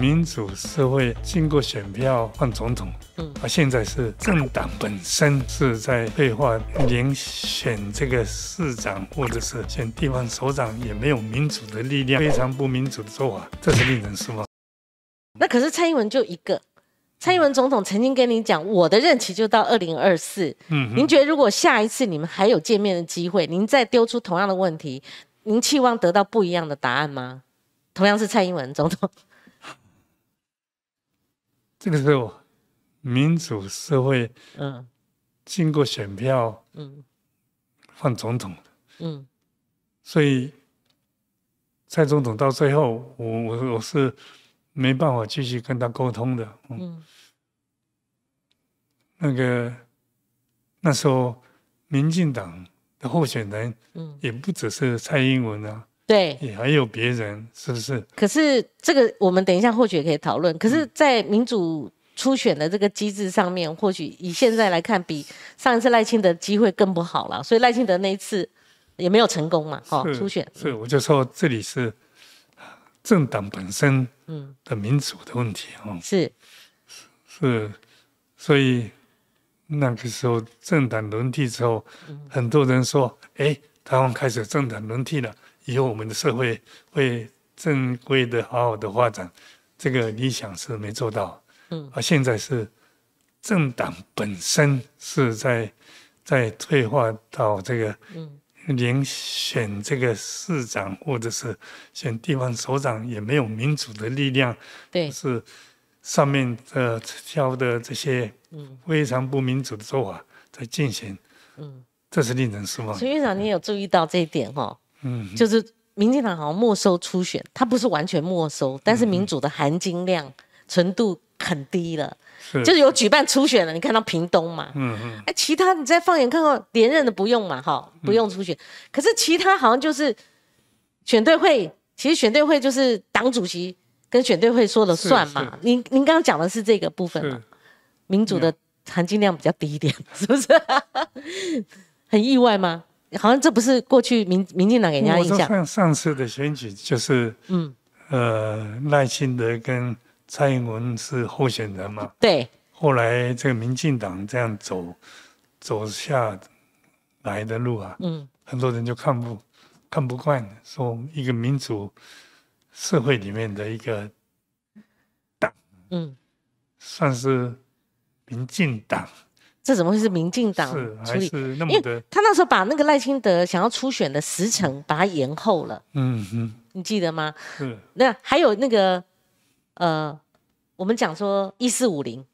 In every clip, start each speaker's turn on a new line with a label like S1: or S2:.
S1: 民主社会经过选票换总统，嗯，而现在是政党本身是在对话，连选这个市长或者是选地方首长也没有民主的力量，非常不民主的做法，这是令人失望。
S2: 那可是蔡英文就一个，蔡英文总统曾经跟你讲，我的任期就到二零二四，嗯，您觉得如果下一次你们还有见面的机会，您再丢出同样的问题，您期望得到不一样的答案吗？同样是蔡英文总统。
S1: 那个时候，民主社会，嗯，经过选票，嗯，换总统的，嗯，所以蔡总统到最后，我我我是没办法继续跟他沟通的，嗯，那个那时候民进党的候选人，嗯，也不只是蔡英文啊。对，也还有别人，是不是？
S2: 可是这个，我们等一下或许也可以讨论。可是，在民主初选的这个机制上面，或许以现在来看，比上一次赖清德机会更不好了。所以赖清德那一次也没有成功嘛，哈，初选。是，我就
S1: 说这里是政党本身的民主的问题啊。是，是，所以那个时候政党轮替之后，很多人说：“哎，台湾开始政党轮替了。”以后我们的社会会正规的好好的发展，这个理想是没做到。嗯，而现在是政党本身是在在退化到这个，嗯，连选这个市长或者是选地方首长也没有民主的力量，对，是上面的挑的这些非常不民主的做法在进行，嗯，这是令人失望。陈
S2: 院长，你有注意到这一点哈？就是民进党好像没收初选，它不是完全没收，但是民主的含金量程度很低了，就是有举办初选了。你看到屏东嘛，嗯嗯，哎，其他你再放眼看看，连任的不用嘛，哈，不用初选。可是其他好像就是选对会，其实选对会就是党主席跟选对会说了算嘛。您您刚刚讲的是这个部分嘛，民主的含金量比较低一点，是不是？很意外吗？好像这不是过去民民进党
S1: 给人印象。上上次的选举就是，嗯，呃，赖清德跟蔡英文是候选人嘛。对。后来这个民进党这样走走下来的路啊，嗯，很多人就看不看不惯，说一个民主社会里面的一个党，嗯，算是民进党。这怎
S2: 么会是民进党处理？还是那么的？他那时候把那个赖清德想要初选的时程，把它延后了。嗯哼，你记得吗？是。那还有那个，呃，我们讲说一四五零，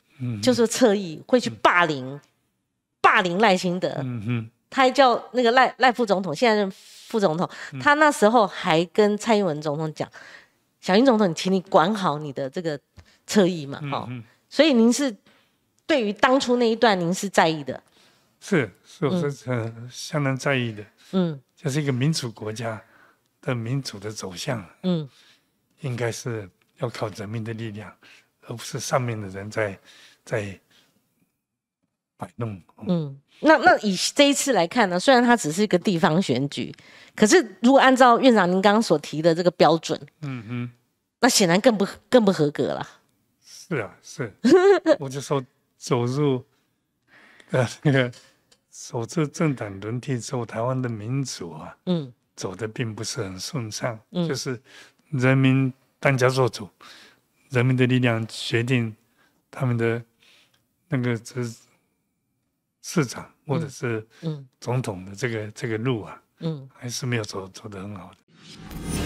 S2: 就说侧翼会去霸凌，霸凌赖清德。嗯哼，他还叫那个赖赖副总统，现在是副总统，他那时候还跟蔡英文总统讲，小英总统，请你管好你的这个侧翼嘛，哈。所以您是。对于当初那一段，您是在
S1: 意的，是，是，我是相当在意的，嗯，这是一个民主国家的民主的走向，嗯，应该是要靠人民的力量，而不是上面的人在在摆弄，
S2: 嗯，那那以这一次来看呢，虽然它只是一个地方选举，可是如果按照院长您刚刚所提的这个标准，嗯哼，那显然更不更不合格了，
S1: 是啊，是，我就说。走入，呃，那个首次政党轮替之后，台湾的民主啊，嗯，走的并不是很顺畅，嗯，就是人民当家做主，人民的力量决定他们的那个这市长或者是嗯总统的这个这个路啊，嗯，还是没有走走得很好的。